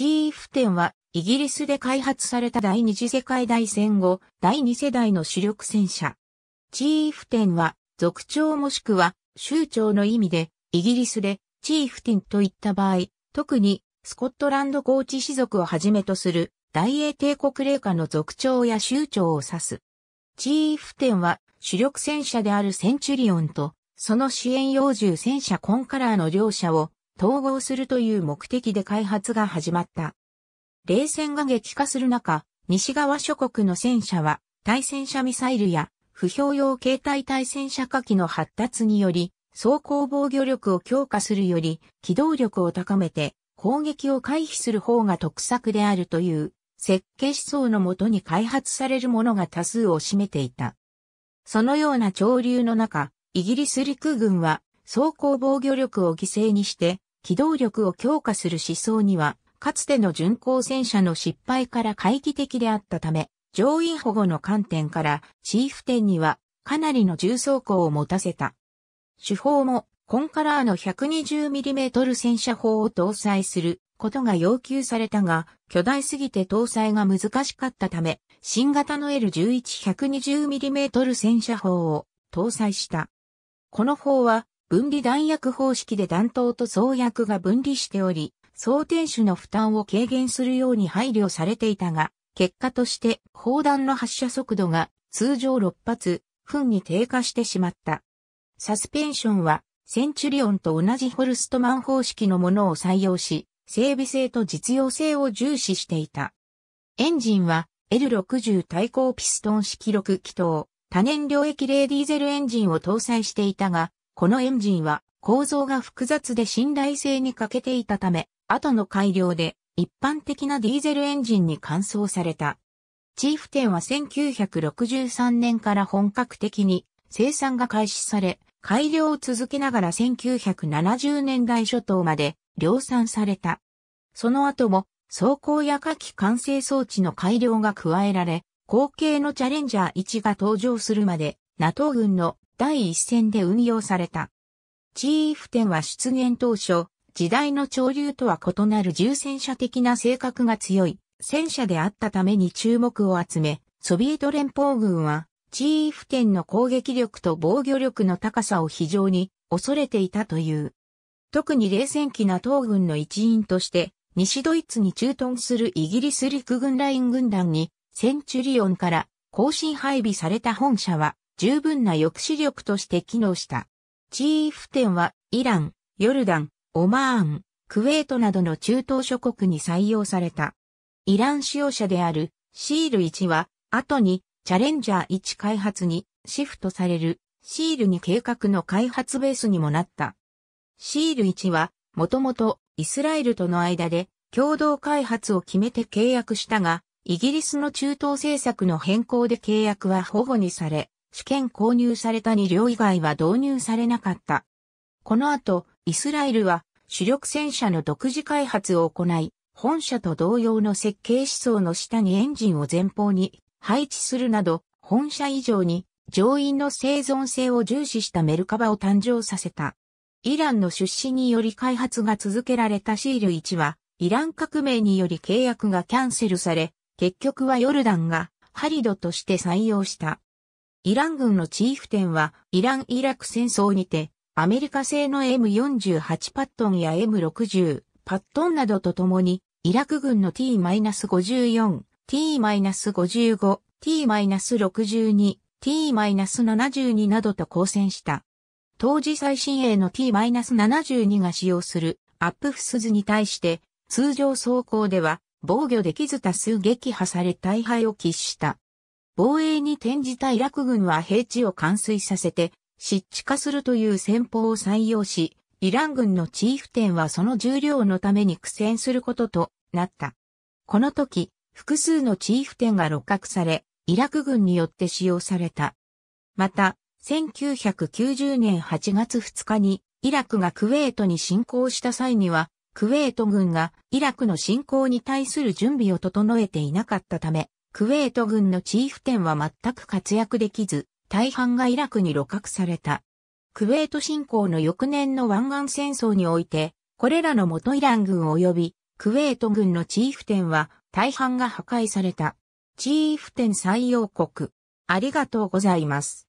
チーフ店は、イギリスで開発された第二次世界大戦後、第二世代の主力戦車。チーフ店は、族長もしくは、州長の意味で、イギリスで、チーフテンといった場合、特に、スコットランド高ーチ士族をはじめとする、大英帝国霊下の族長や州長を指す。チーフテンは、主力戦車であるセンチュリオンと、その支援用銃戦車コンカラーの両者を、統合するという目的で開発が始まった。冷戦が激化する中、西側諸国の戦車は対戦車ミサイルや不評用携帯対戦車火器の発達により、装甲防御力を強化するより機動力を高めて攻撃を回避する方が得策であるという設計思想のもとに開発されるものが多数を占めていた。そのような潮流の中、イギリス陸軍は装甲防御力を犠牲にして機動力を強化する思想には、かつての巡航戦車の失敗から回帰的であったため、乗員保護の観点からチーフ店にはかなりの重装甲を持たせた。手法もコンカラーの 120mm 戦車砲を搭載することが要求されたが、巨大すぎて搭載が難しかったため、新型の L11-120mm 戦車砲を搭載した。この砲は分離弾薬方式で弾頭と創薬が分離しており、装填手の負担を軽減するように配慮されていたが、結果として砲弾の発射速度が通常6発、分に低下してしまった。サスペンションはセンチュリオンと同じホルストマン方式のものを採用し、整備性と実用性を重視していた。エンジンは L60 対抗ピストン式6気筒、多燃料液レーディーゼルエンジンを搭載していたが、このエンジンは構造が複雑で信頼性に欠けていたため、後の改良で一般的なディーゼルエンジンに換装された。チーフ店は1963年から本格的に生産が開始され、改良を続けながら1970年代初頭まで量産された。その後も走行や火器完成装置の改良が加えられ、後継のチャレンジャー1が登場するまで NATO 軍の第一線で運用された。チーフテンは出現当初、時代の潮流とは異なる重戦車的な性格が強い戦車であったために注目を集め、ソビエト連邦軍は、チーフテンの攻撃力と防御力の高さを非常に恐れていたという。特に冷戦期な東軍の一員として、西ドイツに駐屯するイギリス陸軍ライン軍団に、センチュリオンから更新配備された本社は、十分な抑止力として機能した。チーフ店はイラン、ヨルダン、オマーン、クウェートなどの中東諸国に採用された。イラン使用者であるシール1は後にチャレンジャー1開発にシフトされるシール2計画の開発ベースにもなった。シール1はもともとイスラエルとの間で共同開発を決めて契約したが、イギリスの中東政策の変更で契約は保護にされ、主権購入された2両以外は導入されなかった。この後、イスラエルは主力戦車の独自開発を行い、本社と同様の設計思想の下にエンジンを前方に配置するなど、本社以上に乗員の生存性を重視したメルカバを誕生させた。イランの出資により開発が続けられたシール1は、イラン革命により契約がキャンセルされ、結局はヨルダンがハリドとして採用した。イラン軍のチーフ店は、イラン・イラク戦争にて、アメリカ製の M48 パットンや M60 パットンなどとともに、イラク軍の T-54、T-55、T-62、T-72 などと交戦した。当時最新鋭の T-72 が使用するアップフスズに対して、通常走行では防御できず多数撃破され大敗を喫した。防衛に転じたイラク軍は平地を冠水させて、湿地化するという戦法を採用し、イラン軍のチーフ店はその重量のために苦戦することとなった。この時、複数のチーフ店が六角され、イラク軍によって使用された。また、1990年8月2日に、イラクがクウェートに侵攻した際には、クウェート軍がイラクの侵攻に対する準備を整えていなかったため、クウェート軍のチーフ店は全く活躍できず、大半がイラクに露獲された。クウェート侵攻の翌年の湾岸戦争において、これらの元イラン軍及び、クウェート軍のチーフ店は大半が破壊された。チーフ店採用国。ありがとうございます。